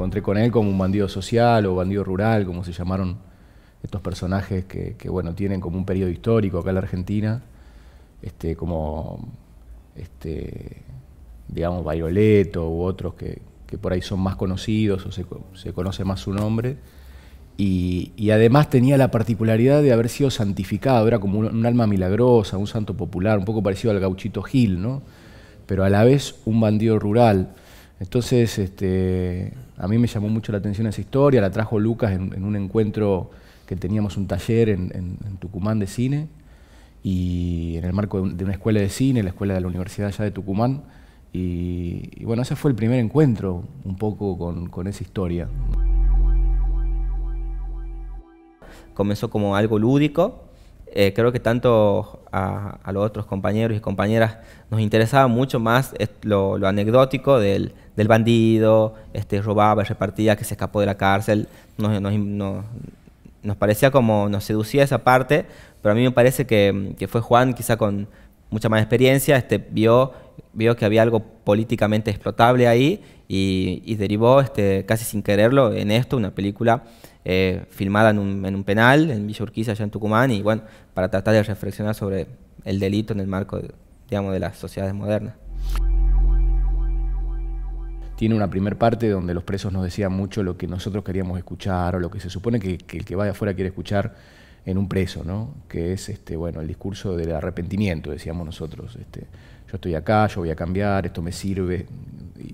encontré con él como un bandido social o bandido rural, como se llamaron estos personajes que, bueno, tienen como un periodo histórico acá en la Argentina, este, como, este, digamos, Violeto u otros que, por ahí son más conocidos o se, conoce más su nombre. Y, además tenía la particularidad de haber sido santificado, era como un, alma milagrosa, un santo popular, un poco parecido al gauchito Gil, ¿no? pero a la vez un bandido rural. Entonces, este, a mí me llamó mucho la atención esa historia, la trajo Lucas en, un encuentro que teníamos un taller en, Tucumán de cine, y en el marco de, una escuela de cine, la escuela de la Universidad allá de Tucumán, y, bueno, ese fue el primer encuentro un poco con esa historia. Comenzó como algo lúdico, eh, creo que tanto a, los otros compañeros y compañeras nos interesaba mucho más eh, lo, anecdótico del, bandido, este, robaba, repartía, que se escapó de la cárcel. Nos, parecía como, nos seducía esa parte, pero a mí me parece que, fue Juan, quizá con mucha más experiencia, este, vio, vio que había algo políticamente explotable ahí y, derivó este, casi sin quererlo en esto, una película eh, filmada en un, penal en Villa Urquiza, allá en Tucumán, y bueno, para tratar de reflexionar sobre el delito en el marco, de, digamos, de las sociedades modernas tiene una primer parte donde los presos nos decían mucho lo que nosotros queríamos escuchar o lo que se supone que, el que vaya afuera quiere escuchar en un preso, ¿no? Que es este, bueno, el discurso del arrepentimiento, decíamos nosotros. Este, yo estoy acá, yo voy a cambiar, esto me sirve,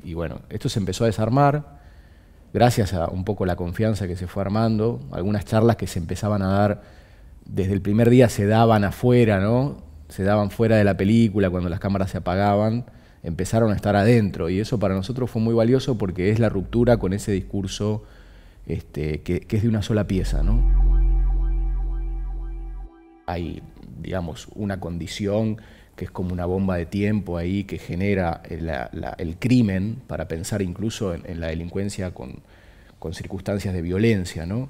y, bueno, esto se empezó a desarmar gracias a un poco la confianza que se fue armando, algunas charlas que se empezaban a dar desde el primer día se daban afuera, ¿no? Se daban fuera de la película cuando las cámaras se apagaban, empezaron a estar adentro y eso para nosotros fue muy valioso porque es la ruptura con ese discurso este, que, que es de una sola pieza, ¿no? hay, digamos, una condición que es como una bomba de tiempo ahí que genera eh, el, crimen para pensar incluso en, la delincuencia con, circunstancias de violencia, ¿no?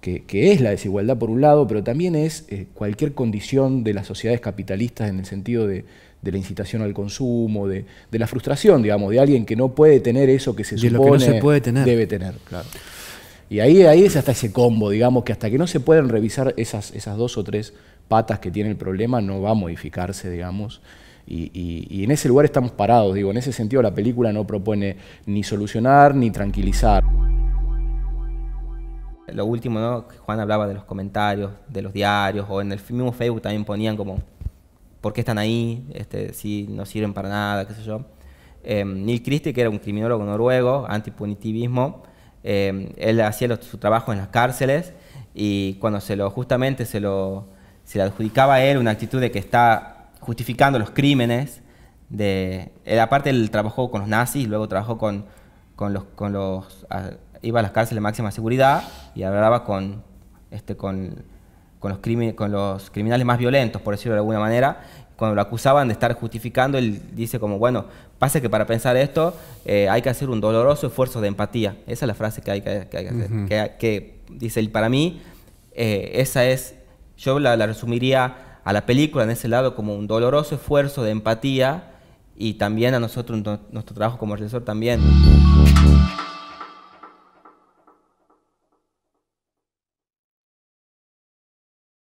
Que, es la desigualdad por un lado, pero también es eh, cualquier condición de las sociedades capitalistas en el sentido de, la incitación al consumo, de, la frustración, digamos, de alguien que no puede tener eso que se supone puede tener. debe tener. Claro. Y ahí, ahí es hasta ese combo, digamos, que hasta que no se pueden revisar esas, esas dos o tres patas que tiene el problema no va a modificarse, digamos. Y, y, en ese lugar estamos parados, digo, en ese sentido la película no propone ni solucionar ni tranquilizar. Lo último, ¿no? Juan hablaba de los comentarios, de los diarios, o en el mismo Facebook también ponían como, ¿por qué están ahí? Este, si no sirven para nada, qué sé yo. Em, Neil Christie, que era un criminólogo noruego, antipunitivismo, em, él hacía su trabajo en las cárceles y cuando se lo, justamente se lo, se le adjudicaba a él una actitud de que está justificando los crímenes. De, él, aparte, él trabajó con los nazis, luego trabajó con, con los... Con los iba a las cárceles de máxima seguridad y hablaba con, este, con, los con los criminales más violentos, por decirlo de alguna manera. Cuando lo acusaban de estar justificando, él dice como, bueno, pasa que para pensar esto eh, hay que hacer un doloroso esfuerzo de empatía. Esa es la frase que hay que, que, hacer. que, dice él, para mí, eh, esa es yo la, resumiría a la película en ese lado como un doloroso esfuerzo de empatía y también a nosotros, nuestro trabajo como realizador también.